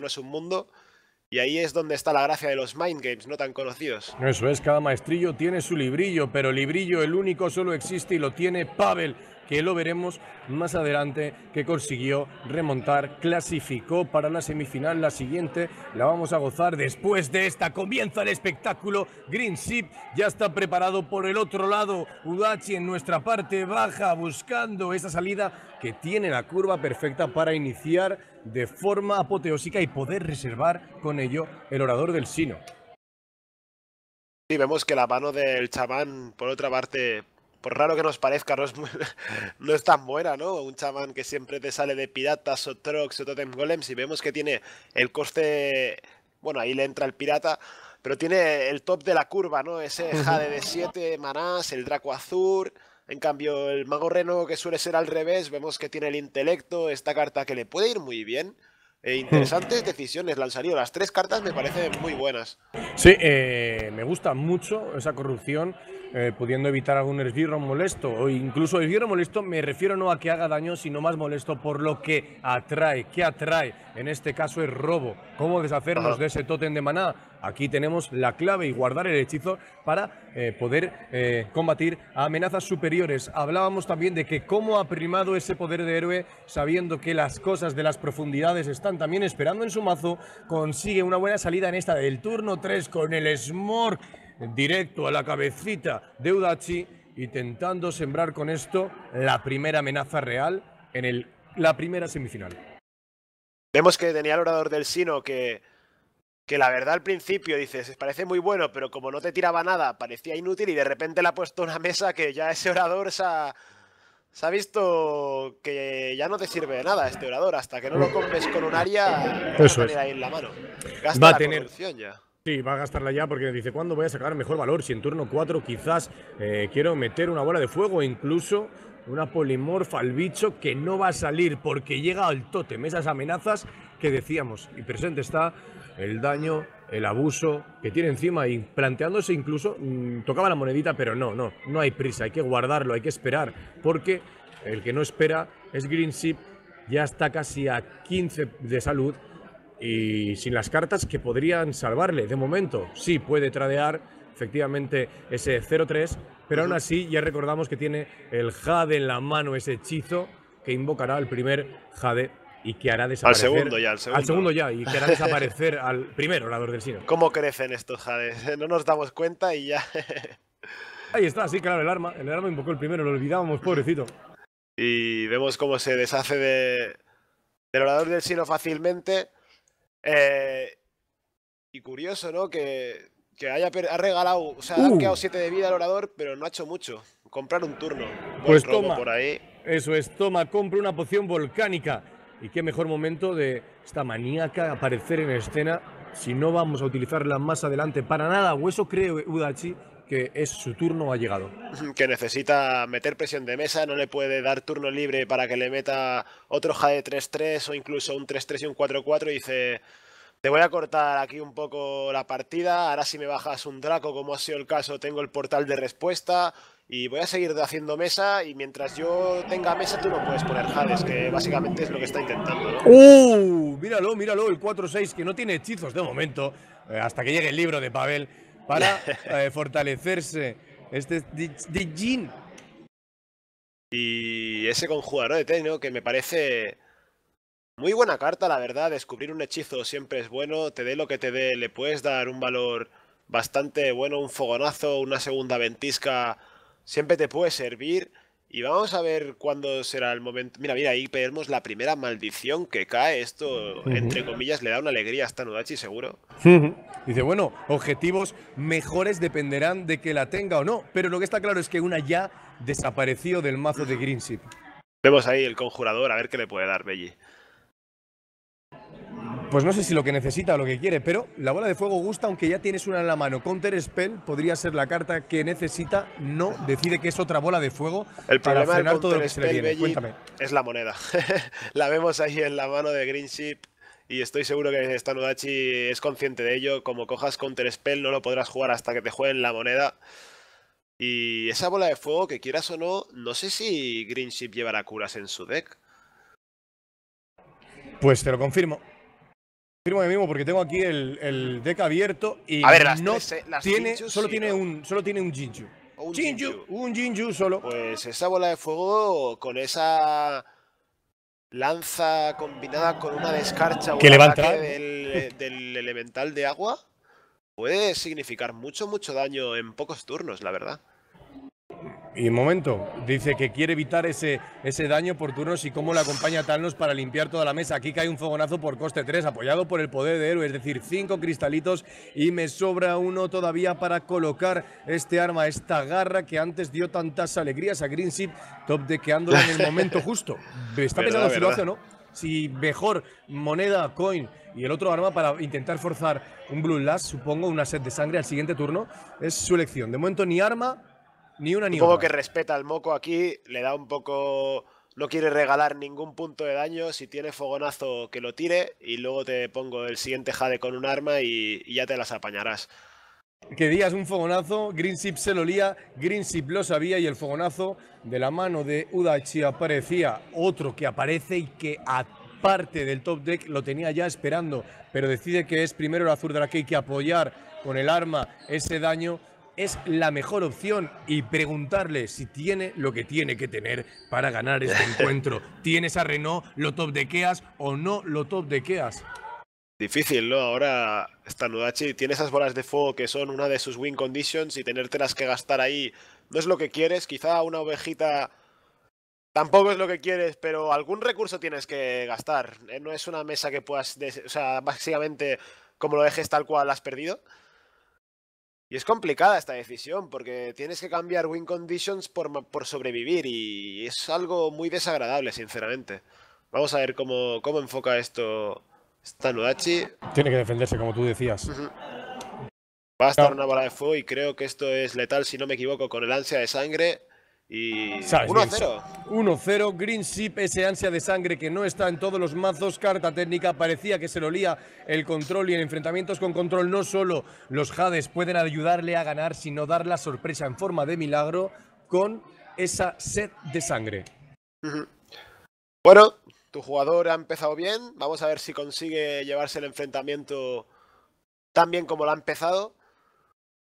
no es un mundo. Y ahí es donde está la gracia de los mind games, no tan conocidos. Eso es, cada maestrillo tiene su librillo, pero librillo el único solo existe y lo tiene Pavel, que lo veremos más adelante, que consiguió remontar, clasificó para la semifinal, la siguiente la vamos a gozar después de esta. Comienza el espectáculo, Green Ship ya está preparado por el otro lado, Udachi en nuestra parte baja buscando esa salida que tiene la curva perfecta para iniciar de forma apoteósica y poder reservar con ello el orador del sino. Y vemos que la mano del chamán, por otra parte, por raro que nos parezca, no es, no es tan buena, ¿no? Un chamán que siempre te sale de piratas o trox o totem golems y vemos que tiene el coste... Bueno, ahí le entra el pirata, pero tiene el top de la curva, ¿no? Ese jade de 7 manás, el draco azul... En cambio, el mago reno, que suele ser al revés, vemos que tiene el intelecto, esta carta que le puede ir muy bien. E interesantes decisiones lanzaría han salido. Las tres cartas me parecen muy buenas. Sí, eh, me gusta mucho esa corrupción, eh, pudiendo evitar algún esbirro molesto. O incluso esbirro molesto me refiero no a que haga daño, sino más molesto por lo que atrae. ¿Qué atrae? En este caso es robo. ¿Cómo deshacernos de ese tótem de maná? Aquí tenemos la clave y guardar el hechizo para eh, poder eh, combatir amenazas superiores. Hablábamos también de que cómo ha primado ese poder de héroe, sabiendo que las cosas de las profundidades están también esperando en su mazo. Consigue una buena salida en esta del turno 3 con el Smork directo a la cabecita de Udachi, y intentando sembrar con esto la primera amenaza real en el, la primera semifinal. Vemos que tenía el orador del Sino que que la verdad al principio dices, parece muy bueno, pero como no te tiraba nada, parecía inútil y de repente le ha puesto una mesa que ya ese orador se ha, visto que ya no te sirve de nada este orador, hasta que no lo compres con un área, Eso ahí en la mano. va a tener... Sí, va a gastarla ya porque dice, ¿cuándo voy a sacar mejor valor? Si en turno 4 quizás eh, quiero meter una bola de fuego, incluso una polimorfa al bicho que no va a salir porque llega al tótem. Esas amenazas que decíamos. Y presente está el daño, el abuso que tiene encima y planteándose incluso, mm, tocaba la monedita, pero no, no, no hay prisa, hay que guardarlo, hay que esperar, porque el que no espera es Greenship, ya está casi a 15 de salud y sin las cartas que podrían salvarle. De momento, sí puede tradear efectivamente ese 0-3, pero aún así ya recordamos que tiene el Jade en la mano, ese hechizo que invocará el primer Jade y que hará desaparecer. Al segundo ya, al segundo. ya, y que hará desaparecer al primer orador del Sino. ¿Cómo crecen estos jades? No nos damos cuenta y ya. Ahí está, sí, claro, el arma. El arma invocó el primero, lo olvidábamos, pobrecito. Y vemos cómo se deshace de, del orador del Sino fácilmente. Eh, y curioso, ¿no? Que, haya ha regalado, o sea, ha uh. quedado 7 de vida al orador, pero no ha hecho mucho. Comprar un turno. pues toma. Por ahí. Eso es, toma, compra una poción volcánica y qué mejor momento de esta maníaca aparecer en escena si no vamos a utilizarla más adelante para nada. O eso cree Udachi que es su turno ha llegado. Que necesita meter presión de mesa, no le puede dar turno libre para que le meta otro jade 3-3 o incluso un 3-3 y un 4-4 y dice... Te voy a cortar aquí un poco la partida. Ahora si me bajas un Draco, como ha sido el caso, tengo el portal de respuesta. Y voy a seguir haciendo mesa y mientras yo tenga mesa tú no puedes poner Hades, que básicamente es lo que está intentando, ¿no? ¡Uh! Míralo, míralo, el 4-6 que no tiene hechizos de momento, eh, hasta que llegue el libro de Pavel, para eh, fortalecerse. Este es de, Y ese conjugador de Teno que me parece... Muy buena carta, la verdad. Descubrir un hechizo siempre es bueno. Te dé lo que te dé, le puedes dar un valor bastante bueno, un fogonazo, una segunda ventisca siempre te puede servir. Y vamos a ver cuándo será el momento. Mira, mira, ahí vemos la primera maldición que cae. Esto, entre comillas, le da una alegría a Stanudachi, seguro. Dice, bueno, objetivos mejores dependerán de que la tenga o no. Pero lo que está claro es que una ya desapareció del mazo de Greenship. Vemos ahí el conjurador, a ver qué le puede dar Belly. Pues no sé si lo que necesita o lo que quiere, pero la bola de fuego gusta, aunque ya tienes una en la mano. Counter Spell podría ser la carta que necesita, no decide que es otra bola de fuego el para del todo lo Es la moneda. la vemos ahí en la mano de Greenship y estoy seguro que Stanudachi es consciente de ello. Como cojas Counter Spell no lo podrás jugar hasta que te jueguen la moneda. Y esa bola de fuego, que quieras o no, no sé si Greenship llevará curas en su deck. Pues te lo confirmo mismo porque tengo aquí el, deck abierto y no eh, tiene, solo, tiene un, solo tiene un Jinju. Un Jinju, solo. Pues esa bola de fuego con esa lanza combinada con una descarcha o que levanta eh, del elemental de agua puede significar mucho, mucho daño en pocos turnos, la verdad. Y un momento, dice que quiere evitar ese, ese daño por turnos y cómo le acompaña Talnos para limpiar toda la mesa. Aquí cae un fogonazo por coste 3, apoyado por el poder de héroe, es decir, cinco cristalitos y me sobra uno todavía para colocar este arma, esta garra que antes dio tantas alegrías a top de que ando en el momento justo. Está pensando si lo no. Si mejor moneda, coin y el otro arma para intentar forzar un Blue Lash, supongo, una sed de sangre al siguiente turno, es su elección. De momento ni arma ni una ni que respeta al moco aquí, le da un poco. No quiere regalar ningún punto de daño. Si tiene fogonazo, que lo tire. Y luego te pongo el siguiente jade con un arma y, ya te las apañarás. Que días un fogonazo, Greensip se lo lía, Greensip lo sabía y el fogonazo de la mano de Udachi aparecía otro que aparece y que aparte del top deck lo tenía ya esperando, pero decide que es primero el azul de la que hay que apoyar con el arma ese daño es la mejor opción y preguntarle si tiene lo que tiene que tener para ganar este encuentro. ¿Tienes a Renault, lo top de Keas o no lo top de Keas? Difícil, ¿no? Ahora Stanudachi tiene esas bolas de fuego que son una de sus win conditions y tenértelas que gastar ahí no es lo que quieres. Quizá una ovejita tampoco es lo que quieres, pero algún recurso tienes que gastar. Eh, no es una mesa que puedas... O sea, básicamente como lo dejes tal cual has perdido. Y es complicada esta decisión porque tienes que cambiar win conditions por, sobrevivir y es algo muy desagradable, sinceramente. Vamos a ver cómo, cómo enfoca esto Stanudachi. Tiene que defenderse, como tú decías. Va a estar una bala de fuego y creo que esto es letal, si no me equivoco, con el ansia de sangre. Y 1-0. 1-0, Green Ship, ese ansia de sangre que no está en todos los mazos, carta técnica, parecía que se lo lía el control y en enfrentamientos con control no solo los Hades pueden ayudarle a ganar, sino dar la sorpresa en forma de milagro con esa sed de sangre. Bueno, tu jugador ha empezado bien, vamos a ver si consigue llevarse el enfrentamiento tan bien como lo ha empezado.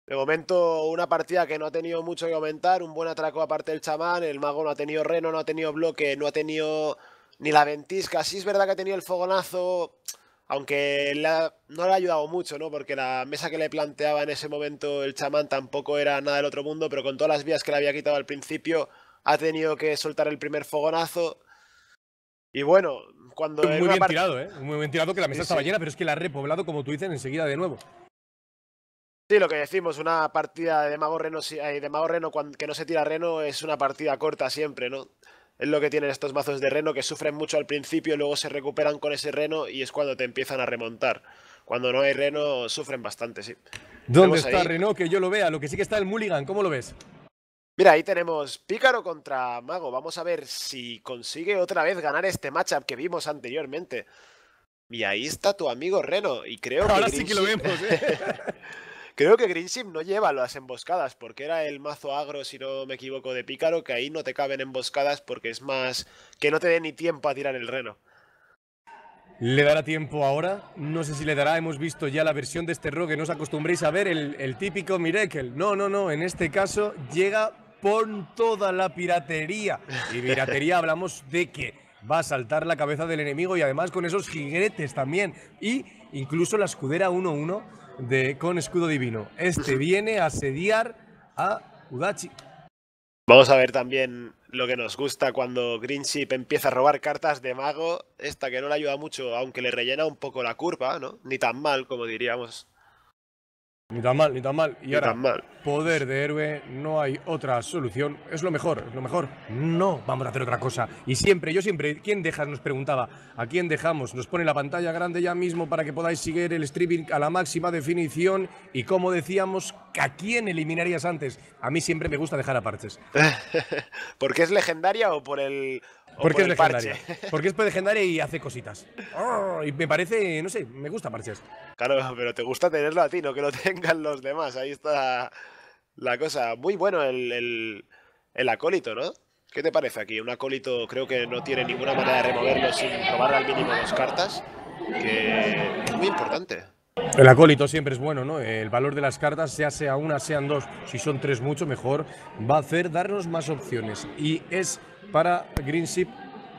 De momento, una partida que no ha tenido mucho que aumentar, un buen atraco aparte del chamán, el mago no ha tenido reno, no ha tenido bloque, no ha tenido ni la ventisca. Sí es verdad que ha tenido el fogonazo, aunque no le ha ayudado mucho, ¿no? Porque la mesa que le planteaba en ese momento el chamán tampoco era nada del otro mundo, pero con todas las vías que le había quitado al principio, ha tenido que soltar el primer fogonazo. Y bueno, cuando... Muy bien tirado, ¿eh? Muy bien tirado que la mesa estaba llena, pero es que la ha repoblado, como tú dices, enseguida de nuevo. Sí, lo que decimos, una partida de mago reno, eh, de mago reno que no se tira reno es una partida corta siempre, ¿no? Es lo que tienen estos mazos de reno que sufren mucho al principio, luego se recuperan con ese reno y es cuando te empiezan a remontar. Cuando no hay reno sufren bastante, sí. ¿Dónde está Reno? Que yo lo vea, lo que sí que está el Mulligan, ¿cómo lo ves? Mira, ahí tenemos Pícaro contra Mago. Vamos a ver si consigue otra vez ganar este matchup que vimos anteriormente. Y ahí está tu amigo Reno. Y creo que. Ahora sí que lo vemos, ¿eh? Creo que GreenShip no lleva las emboscadas, porque era el mazo agro, si no me equivoco, de Pícaro, que ahí no te caben emboscadas porque es más que no te dé ni tiempo a tirar el reno. Le dará tiempo ahora, no sé si le dará, hemos visto ya la versión de este rogue, no os acostumbréis a ver el, típico Miracle. No, no, no, en este caso llega con toda la piratería. Y piratería hablamos de que va a saltar la cabeza del enemigo y además con esos jinetes también. Y incluso la escudera 1-1 con escudo divino. Este viene a sediar a Udachi. Vamos a ver también lo que nos gusta cuando Ship empieza a robar cartas de mago, esta que no le ayuda mucho, aunque le rellena un poco la curva, ¿no? Ni tan mal como diríamos ni tan mal, ni tan mal. Y ahora, poder de héroe, no hay otra solución. Es lo mejor, es lo mejor. No, vamos a hacer otra cosa. Y siempre, yo siempre, ¿quién dejas? Nos preguntaba. ¿A quién dejamos? Nos pone la pantalla grande ya mismo para que podáis seguir el streaming a la máxima definición. Y como decíamos, ¿a quién eliminarías antes? A mí siempre me gusta dejar a parches. ¿Porque es legendaria o por el.? porque es legendaria. Parche? Porque es legendaria y hace cositas. Oh, y me parece, no sé, me gusta parches. Claro, pero te gusta tenerlo a ti, no que lo tengan los demás. Ahí está la cosa. Muy bueno el, el, acólito, ¿no? ¿Qué te parece aquí? Un acólito creo que no tiene ninguna manera de removerlo sin tomar al mínimo dos cartas. Que es muy importante. El acólito siempre es bueno, ¿no? El valor de las cartas, ya sea una, sean dos, si son tres mucho mejor, va a hacer darnos más opciones. Y es para Greenship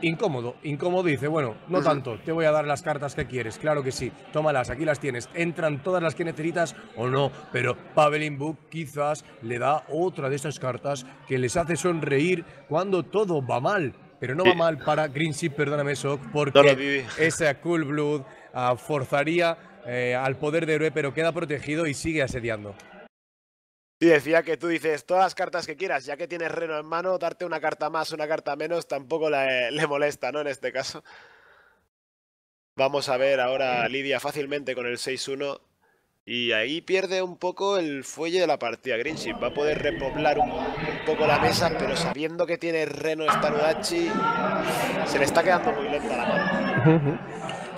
incómodo, incómodo dice, bueno, no tanto, te voy a dar las cartas que quieres, claro que sí, tómalas, aquí las tienes, entran todas las que necesitas o no, pero Pavelin Book quizás le da otra de esas cartas que les hace sonreír cuando todo va mal, pero no va mal para Greenship, perdóname Sok, porque ese Cool Blood ah, forzaría eh, al poder de héroe, pero queda protegido y sigue asediando. Y decía que tú dices todas las cartas que quieras, ya que tienes Reno en mano, darte una carta más, una carta menos, tampoco eh, le, molesta, ¿no? En este caso. Vamos a ver ahora Lidia fácilmente con el 6-1. Y ahí pierde un poco el fuelle de la partida. Greenship va a poder repoblar un, poco la mesa, pero sabiendo que tiene Reno Nudachi, se le está quedando muy lenta la mano.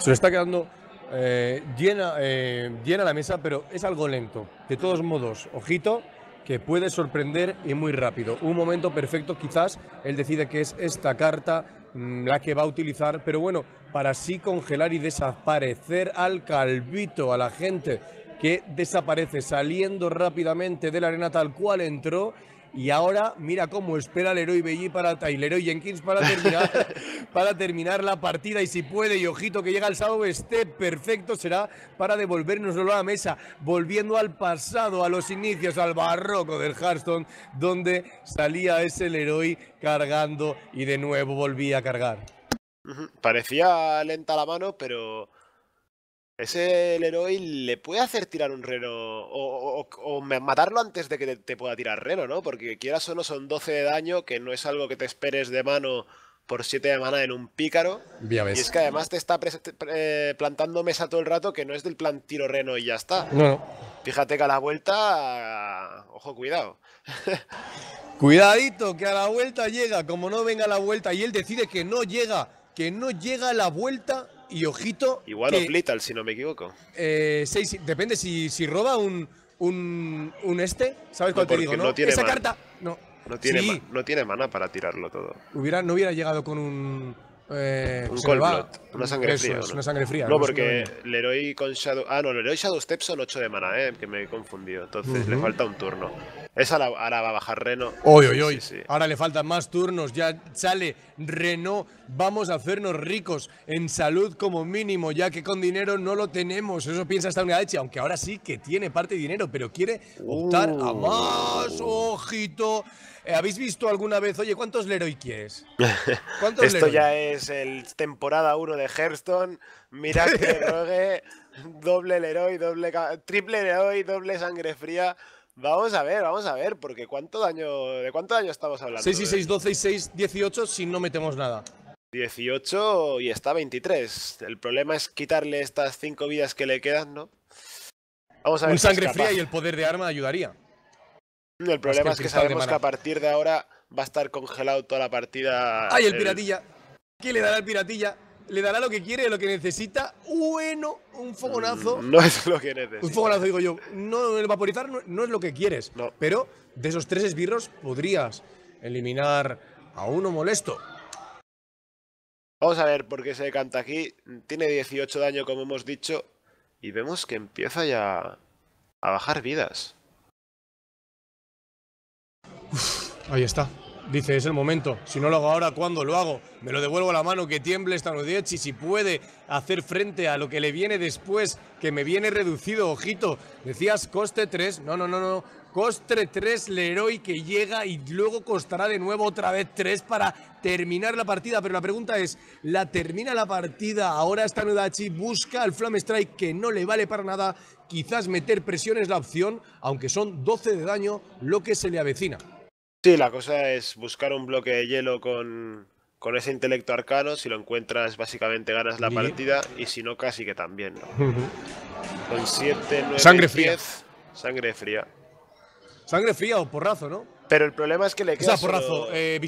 se le está quedando eh, llena, eh, llena la mesa, pero es algo lento. De todos modos, ojito, que puede sorprender y muy rápido. Un momento perfecto, quizás él decide que es esta carta mm, la que va a utilizar, pero bueno, para así congelar y desaparecer al calvito, a la gente que desaparece saliendo rápidamente de la arena tal cual entró y ahora mira cómo espera el héroe Belli para y Jenkins para terminar, para terminar la partida. Y si puede, y ojito que llega el sábado, esté perfecto, será para devolvernoslo a la mesa, volviendo al pasado, a los inicios, al barroco del Hearthstone, donde salía ese héroe cargando y de nuevo volvía a cargar. Parecía lenta la mano, pero ese héroe le puede hacer tirar un reno o, matarlo antes de que te, pueda tirar reno, ¿no? Porque quieras solo son 12 de daño, que no es algo que te esperes de mano por 7 de mana en un pícaro. Y es que además te está eh, plantando mesa todo el rato, que no es del plan tiro reno y ya está. No, Fíjate que a la vuelta... Ojo, cuidado. Cuidadito, que a la vuelta llega. Como no venga la vuelta y él decide que no llega, que no llega a la vuelta, y ojito. Igual o si no me equivoco. Eh, depende si, si roba un, un, un, este. ¿Sabes cuál te digo? No, tiene Esa carta. No. tiene, no tiene mana para tirarlo todo. Hubiera, no hubiera llegado con un eh, un cold una sangre fría. ¿no? una sangre fría. No, porque Leroy con Shadow. Ah, no, Leroy Shadow son 8 de mana, eh, que me he confundido. Entonces le falta un turno. Esa ahora va a bajar Reno. Oy, oy, oy. Ahora le faltan más turnos. Ya sale Reno. Vamos a hacernos ricos en salud como mínimo, ya que con dinero no lo tenemos. Eso piensa esta unidad aunque ahora sí que tiene parte de dinero, pero quiere optar a uh. más. Ojito. Eh, ¿Habéis visto alguna vez, oye, cuántos Leroy quieres? Esto ya es el temporada 1 de Hearthstone. Mira que rogue, doble Leroy, doble, triple Leroy, doble sangre fría. Vamos a ver, vamos a ver, porque cuánto daño, ¿de cuánto daño estamos hablando? 6 y 6, 12 y 6, 18 si no metemos nada. 18 y está 23. El problema es quitarle estas 5 vidas que le quedan, ¿no? Vamos a ver. Un sangre fría y el poder de arma ayudaría. El problema es que, sabemos que a partir de ahora va a estar congelado toda la partida. ¡Ay, el, piratilla! ¿Qué le dará el piratilla? Le dará lo que quiere, lo que necesita. Bueno, un fogonazo. Mm, no es lo que necesita. Un fogonazo, digo yo. No, el vaporizar no, es lo que quieres. Pero de esos tres esbirros podrías eliminar a uno molesto. Vamos a ver por qué se canta aquí. Tiene 18 daño, como hemos dicho. Y vemos que empieza ya a bajar vidas ahí está. Dice, es el momento. Si no lo hago ahora, ¿cuándo lo hago? Me lo devuelvo a la mano, que tiemble esta si puede hacer frente a lo que le viene después, que me viene reducido, ojito. Decías coste 3. No, no, no, no. Costre 3 Leroy que llega y luego costará de nuevo otra vez 3 para terminar la partida. Pero la pregunta es, ¿la termina la partida? Ahora esta busca al Flame Strike que no le vale para nada. Quizás meter presión es la opción, aunque son 12 de daño lo que se le avecina. Sí, la cosa es buscar un bloque de hielo con, ese intelecto arcano. Si lo encuentras, básicamente ganas la partida. Y si no, casi que también. Con 7, 9, Sangre 10, Sangre fría. Sangre fría o porrazo, ¿no? Pero el problema es que le queda. porrazo, eh,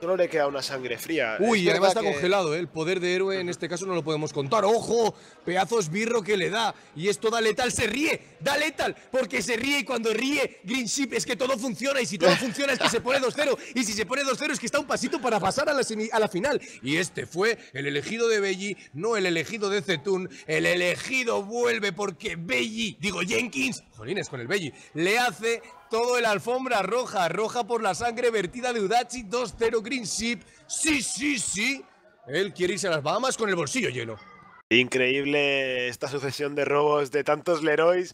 Solo le queda una sangre fría. Uy, además está congelado, ¿eh? el poder de héroe en este caso no lo podemos contar. ¡Ojo! Pedazos birro que le da. Y esto da letal, se ríe, da letal, porque se ríe y cuando ríe Green Ship es que todo funciona y si todo funciona es que se pone 2-0 y si se pone 2-0 es que está un pasito para pasar a la, a la final. Y este fue el elegido de Belly, no el elegido de Zetun, el elegido vuelve porque Belly, digo Jenkins, jolines con el Belly, le hace todo el alfombra roja, roja por la sangre vertida de Udachi 2-0 Green Ship. Sí, sí, sí. Él quiere irse a las Bahamas con el bolsillo lleno. Increíble esta sucesión de robos de tantos Leroys.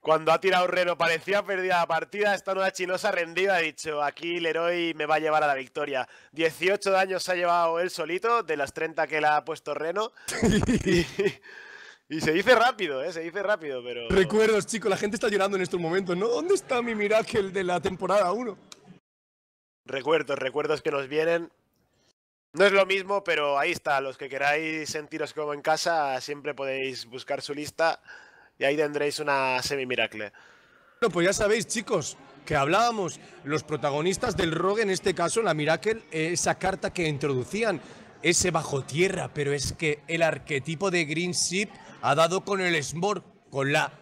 Cuando ha tirado Reno parecía perdida la partida, esta nueva chinosa rendida ha dicho, aquí Leroy me va a llevar a la victoria. 18 daños ha llevado él solito de las 30 que le ha puesto Reno. Y se dice rápido, ¿eh? Se dice rápido, pero... Recuerdos, chicos, la gente está llorando en estos momentos, ¿no? ¿Dónde está mi Miracle de la temporada 1? Recuerdos, recuerdos que nos vienen. No es lo mismo, pero ahí está. Los que queráis sentiros como en casa, siempre podéis buscar su lista y ahí tendréis una semi-miracle. Bueno, pues ya sabéis, chicos, que hablábamos, los protagonistas del rogue, en este caso, la Miracle, esa carta que introducían, ese bajo tierra, pero es que el arquetipo de Green Ship ha dado con el smorg, con la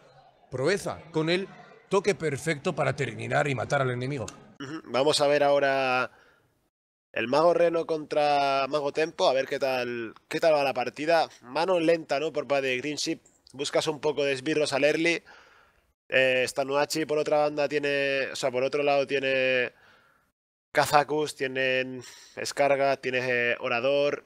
proeza, con el toque perfecto para terminar y matar al enemigo. Vamos a ver ahora el mago Reno contra mago Tempo, a ver qué tal, qué tal va la partida. Mano lenta, ¿no? Por parte de Greenship. Buscas un poco de esbirros al early. Eh, Stanuachi por otra banda tiene, o sea, por otro lado tiene Kazakus, tienen Escarga, tiene eh, Orador,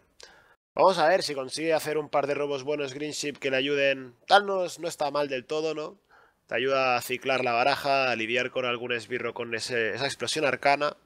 Vamos a ver si consigue hacer un par de robos buenos Greenship que le ayuden. Tal no, no está mal del todo, ¿no? Te ayuda a ciclar la baraja, a lidiar con algún esbirro con esa explosión arcana.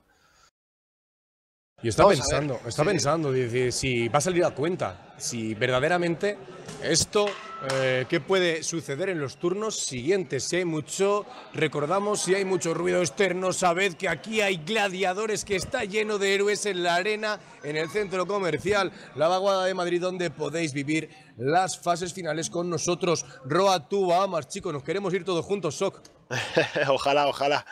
Y está pensando, está pensando, dice, si va a salir a cuenta, si verdaderamente esto, eh, ¿qué puede suceder en los turnos siguientes? Si hay mucho, recordamos, si hay mucho ruido externo, sabed que aquí hay gladiadores, que está lleno de héroes en la arena, en el centro comercial, la vaguada de Madrid, donde podéis vivir las fases finales con nosotros. Roa, tú, Bahamas, chicos, nos queremos ir todos juntos, Soc. ojalá, ojalá.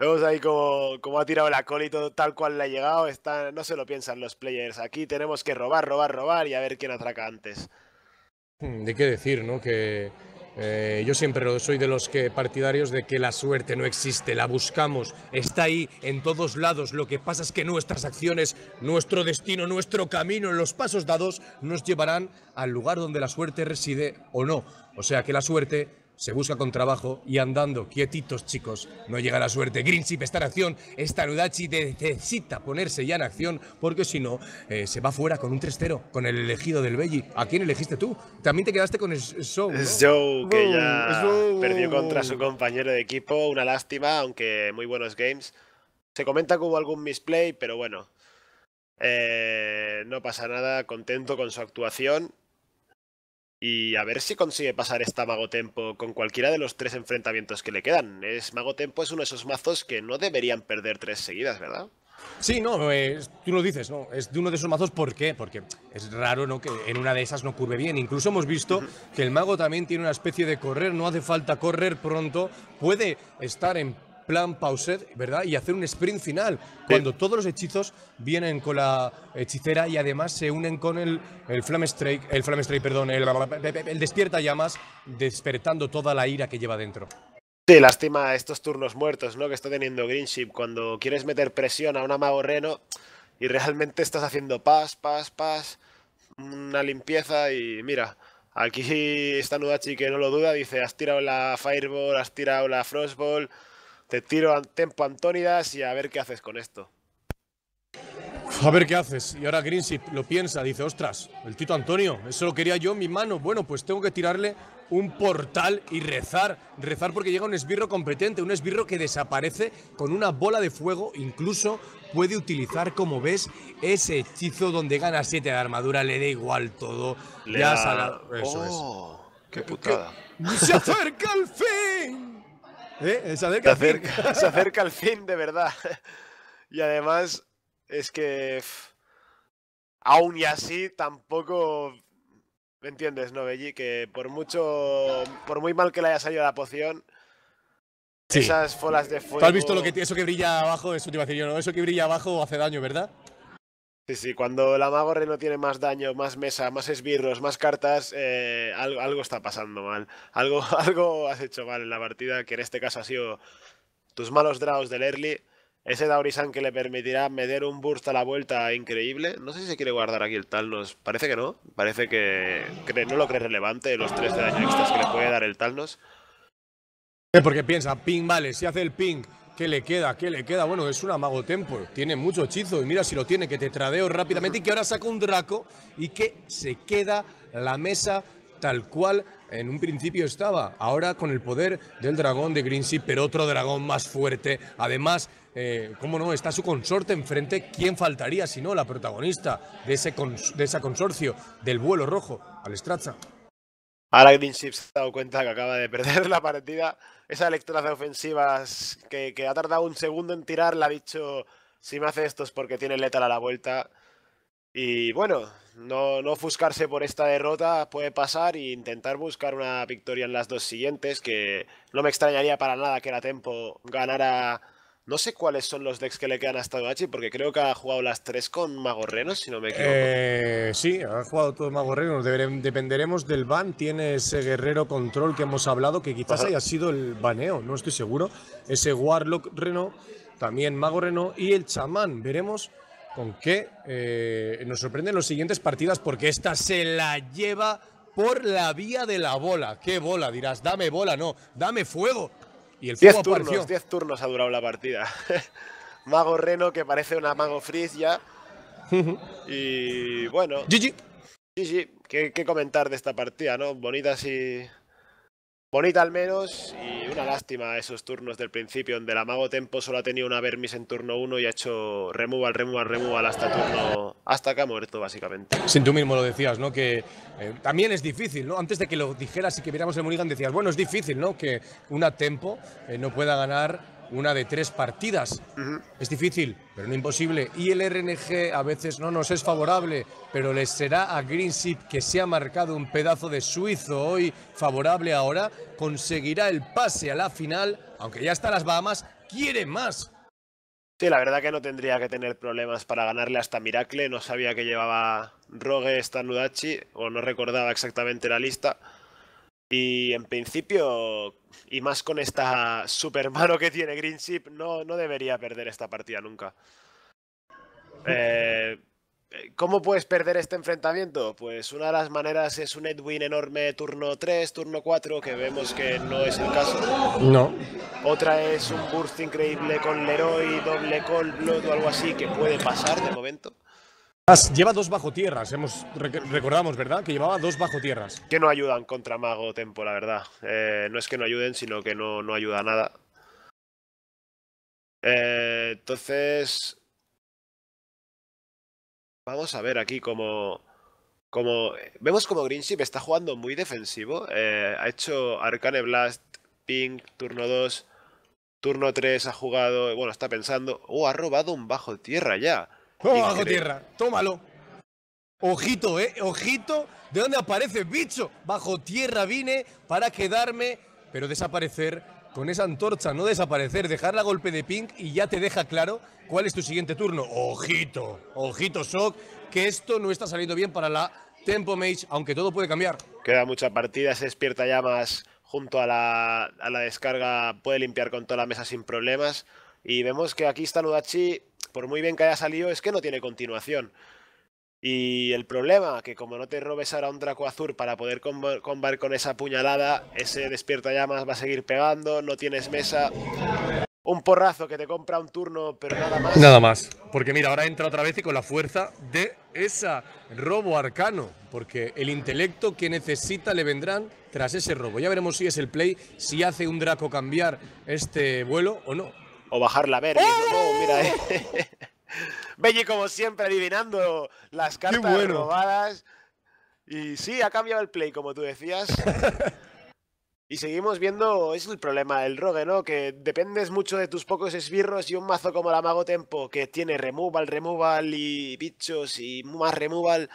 Vemos ahí como, ha tirado la cola y todo tal cual le ha llegado. Está, no se lo piensan los players. Aquí tenemos que robar, robar, robar y a ver quién atraca antes. Hmm, de qué decir, ¿no? Que eh, yo siempre soy de los que partidarios de que la suerte no existe, la buscamos, está ahí en todos lados. Lo que pasa es que nuestras acciones, nuestro destino, nuestro camino, los pasos dados nos llevarán al lugar donde la suerte reside o no. O sea que la suerte se busca con trabajo y andando, quietitos chicos, no llega la suerte. Greenship está en acción, esta necesita ponerse ya en acción porque si no, eh, se va fuera con un 3 con el elegido del belly. ¿A quién elegiste tú? También te quedaste con Show. ¿no? Show, que ya perdió contra su compañero de equipo, una lástima, aunque muy buenos games. Se comenta que hubo algún misplay, pero bueno, eh, no pasa nada, contento con su actuación. Y a ver si consigue pasar esta Mago Tempo con cualquiera de los tres enfrentamientos que le quedan. Es, Mago Tempo es uno de esos mazos que no deberían perder tres seguidas, ¿verdad? Sí, no, eh, tú lo dices, ¿no? Es de uno de esos mazos, ¿por qué? Porque es raro ¿no? que en una de esas no curve bien. Incluso hemos visto que el mago también tiene una especie de correr, no hace falta correr pronto, puede estar en plan pauser, ¿verdad? Y hacer un sprint final, cuando todos los hechizos vienen con la hechicera y además se unen con el, el strike el flame strike perdón, el, el despierta llamas, despertando toda la ira que lleva dentro. Sí, lástima estos turnos muertos, ¿no? Que está teniendo Greenship. Cuando quieres meter presión a un amago reno y realmente estás haciendo pas, pas, pas, una limpieza y mira, aquí está Nudachi que no lo duda, dice, has tirado la Fireball, has tirado la Frostball, te tiro a Tempo Antónidas y a ver qué haces con esto. A ver qué haces. Y ahora Greenship lo piensa, dice, ostras, el Tito Antonio, eso lo quería yo en mi mano. Bueno, pues tengo que tirarle un portal y rezar. Rezar porque llega un esbirro competente, un esbirro que desaparece con una bola de fuego. Incluso puede utilizar, como ves, ese hechizo donde gana 7 de armadura, le da igual todo. Le ya da... Eso es. Oh, ¡Qué putada! ¡Se acerca el fin! ¿Eh? Se, acerca se, acerca, al fin, de verdad. Y además, es que aún y así tampoco ¿me entiendes, no, Que por mucho, por muy mal que le haya salido la poción, sí. esas folas de fuego. ¿Tú has visto lo que, eso que brilla abajo? Eso su última a Eso que brilla abajo hace daño, ¿verdad? Sí, sí, cuando la Magorre no tiene más daño, más mesa, más esbirros, más cartas, eh, algo, está pasando mal. Algo, algo has hecho mal en la partida, que en este caso ha sido tus malos draws del early. Ese Daurisan que le permitirá meter un burst a la vuelta increíble. No sé si se quiere guardar aquí el Talnos. Parece que no. Parece que no lo cree relevante los tres de daño extras que le puede dar el Talnos. Eh, porque piensa, ping vale, si hace el ping ¿Qué le queda? ¿Qué le queda? Bueno, es un amago tempo. Tiene mucho hechizo. Y mira si lo tiene, que te tradeo rápidamente. Y que ahora saca un Draco y que se queda la mesa tal cual en un principio estaba. Ahora con el poder del dragón de Greensea, pero otro dragón más fuerte. Además, eh, cómo no, está su consorte enfrente. ¿Quién faltaría si no la protagonista de, ese de esa consorcio del vuelo rojo, Alestraza? Ahora se ha dado cuenta que acaba de perder la partida. Esa lectura de ofensivas que, ha tardado un segundo en tirar, la ha dicho, si me hace esto es porque tiene letal a la vuelta. Y bueno, no, no ofuscarse por esta derrota puede pasar e intentar buscar una victoria en las dos siguientes, que no me extrañaría para nada que la Tempo ganara no sé cuáles son los decks que le quedan a Hachi, porque creo que ha jugado las tres con Magorrenos, si no me equivoco. Eh, sí, ha jugado todos Magorrenos. Dependeremos del ban. Tiene ese guerrero control que hemos hablado, que quizás haya sido el baneo, no estoy seguro. Ese Warlock Reno, también Mago Reno y el chamán. Veremos con qué eh, nos sorprenden las siguientes partidas, porque esta se la lleva por la vía de la bola. ¿Qué bola? Dirás, dame bola, no, dame fuego. Y turnos, turnos ha durado la partida. mago Reno que parece una Mago Frizz ya. y bueno. GG. GG. ¿Qué, comentar de esta partida, no? Bonitas y Bonita al menos y una lástima esos turnos del principio donde el amago tempo solo ha tenido una vermis en turno 1 y ha hecho removal, removal, removal hasta turno hasta que ha muerto básicamente. Sin tú mismo lo decías, ¿no? Que eh, también es difícil, ¿no? Antes de que lo dijeras y que viéramos el Mulligan decías, bueno, es difícil, ¿no? Que una tempo eh, no pueda ganar una de tres partidas. Es difícil, pero no imposible. Y el RNG a veces no nos es favorable, pero le será a Green que se ha marcado un pedazo de suizo hoy favorable ahora, conseguirá el pase a la final, aunque ya está las Bahamas, quiere más. Sí, la verdad que no tendría que tener problemas para ganarle hasta Miracle. No sabía que llevaba Rogue Stanudachi, o no recordaba exactamente la lista y en principio, y más con esta super mano que tiene Green no, no debería perder esta partida nunca. Eh, eh, ¿Cómo puedes perder este enfrentamiento? Pues una de las maneras es un Edwin enorme turno 3, turno 4, que vemos que no es el caso. No. Otra es un burst increíble con Leroy, doble Cold Blood o algo así, que puede pasar de momento. Lleva dos bajo tierras, hemos, recordamos, ¿verdad? Que llevaba dos bajo tierras. Que no ayudan contra Mago Tempo, la verdad. Eh, no es que no ayuden, sino que no, ayuda nada. Eh, entonces. Vamos a ver aquí cómo. Como, vemos como Greenship está jugando muy defensivo. Eh, ha hecho Arcane Blast, Pink, turno 2, turno 3 ha jugado. Bueno, está pensando. Oh, ha robado un bajo tierra ya bajo tierra, tómalo. Ojito, eh, ojito, ¿de dónde aparece, bicho? Bajo tierra vine para quedarme, pero desaparecer con esa antorcha, no desaparecer, dejar la golpe de pink y ya te deja claro cuál es tu siguiente turno. Ojito, ojito, Shock! que esto no está saliendo bien para la Tempo Mage, aunque todo puede cambiar. Queda mucha partida, se despierta llamas junto a la, a la descarga, puede limpiar con toda la mesa sin problemas. Y vemos que aquí está Nudachi por muy bien que haya salido, es que no tiene continuación. Y el problema, que como no te robes ahora un Draco Azul para poder combar, con esa puñalada, ese despierta llamas va a seguir pegando, no tienes mesa. Un porrazo que te compra un turno, pero nada más. Nada más. Porque mira, ahora entra otra vez y con la fuerza de esa robo arcano. Porque el intelecto que necesita le vendrán tras ese robo. Ya veremos si es el play, si hace un Draco cambiar este vuelo o no. O bajar la ver, ¡Oh! mira, eh. como siempre, adivinando las cartas robadas. Y sí, ha cambiado el play, como tú decías. y seguimos viendo, es el problema del rogue, ¿no? Que dependes mucho de tus pocos esbirros y un mazo como la Mago Tempo, que tiene removal, removal y bichos y más removal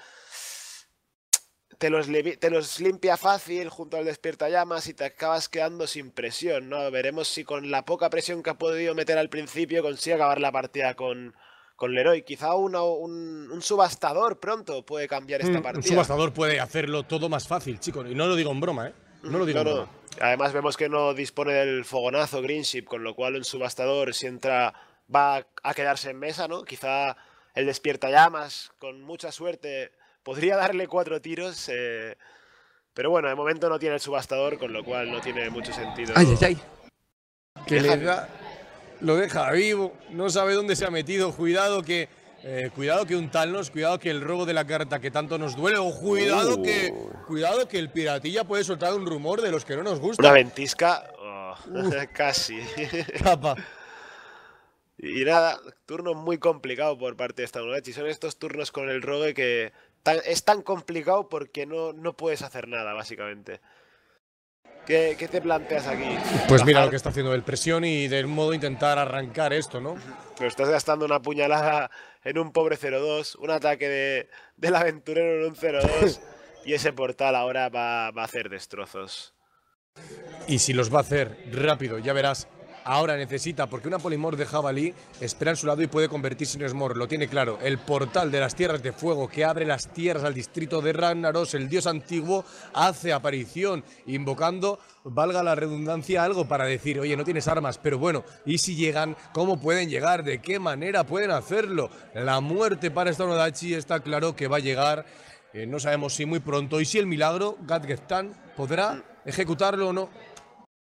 te los, los, limpia fácil junto al Despierta Llamas y te acabas quedando sin presión, ¿no? Veremos si con la poca presión que ha podido meter al principio consigue acabar la partida con, con Leroy. Quizá un, subastador pronto puede cambiar esta mm, partida. Un subastador puede hacerlo todo más fácil, chicos. Y no lo digo en broma, ¿eh? No lo digo Además vemos que no dispone del fogonazo Greenship, con lo cual un subastador si entra va a quedarse en mesa, ¿no? Quizá el Despierta Llamas, con mucha suerte Podría darle cuatro tiros, eh, pero bueno, de momento no tiene el subastador, con lo cual no tiene mucho sentido. ¡Ay, ay, ay! Que lo deja vivo, no sabe dónde se ha metido. Cuidado que, eh, cuidado que un Talnos, cuidado que el robo de la carta que tanto nos duele, o cuidado, que, uh. cuidado que el piratilla puede soltar un rumor de los que no nos gusta. La ventisca, oh, casi. Capa. Y nada, turno muy complicado por parte de esta Son estos turnos con el rogue que es tan complicado porque no, no puedes hacer nada, básicamente. ¿Qué, te planteas aquí? Pues mira lo que está haciendo el presión y de un modo intentar arrancar esto, ¿no? Pero estás gastando una puñalada en un pobre 0-2, un ataque de, del aventurero en un 0-2 y ese portal ahora va, a hacer destrozos. Y si los va a hacer rápido, ya verás, Ahora necesita, porque una polimor de jabalí espera en su lado y puede convertirse en esmor. Lo tiene claro. El portal de las tierras de fuego que abre las tierras al distrito de Ragnaros, el dios antiguo, hace aparición, invocando, valga la redundancia, algo para decir, oye, no tienes armas, pero bueno, ¿y si llegan? ¿Cómo pueden llegar? ¿De qué manera pueden hacerlo? La muerte para esta Nodachi está claro que va a llegar. Eh, no sabemos si muy pronto y si el milagro Gadgetan, podrá ejecutarlo o no.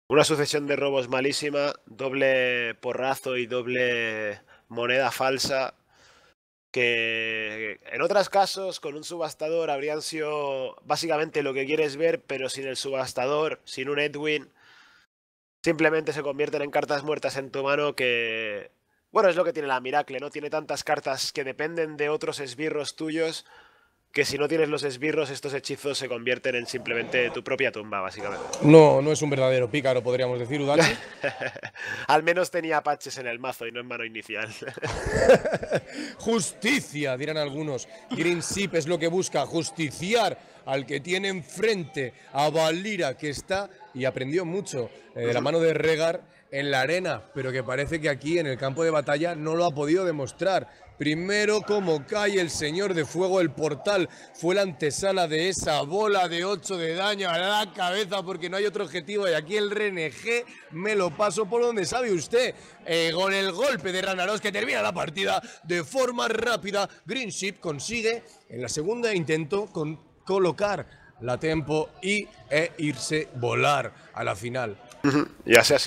Una sucesión de robos malísima, doble porrazo y doble moneda falsa. Que en otros casos con un subastador habrían sido básicamente lo que quieres ver, pero sin el subastador, sin un Edwin, simplemente se convierten en cartas muertas en tu mano que... Bueno, es lo que tiene la Miracle, ¿no? Tiene tantas cartas que dependen de otros esbirros tuyos que si no tienes los esbirros, estos hechizos se convierten en simplemente tu propia tumba, básicamente. No, no es un verdadero pícaro, podríamos decir, Udachi. Al menos tenía apaches en el mazo y no en mano inicial. Justicia, dirán algunos. Green es lo que busca, justiciar al que tiene enfrente, a Valira, que está y aprendió mucho eh, de la mano de Regar en la arena, pero que parece que aquí en el campo de batalla no lo ha podido demostrar. Primero, como cae el señor de fuego, el portal fue la antesala de esa bola de 8 de daño a la cabeza porque no hay otro objetivo. Y aquí el RNG me lo paso por donde sabe usted. Eh, con el golpe de Ranaros que termina la partida de forma rápida, Greenship consigue en la segunda intento con colocar la tempo y e irse volar a la final. Ya así.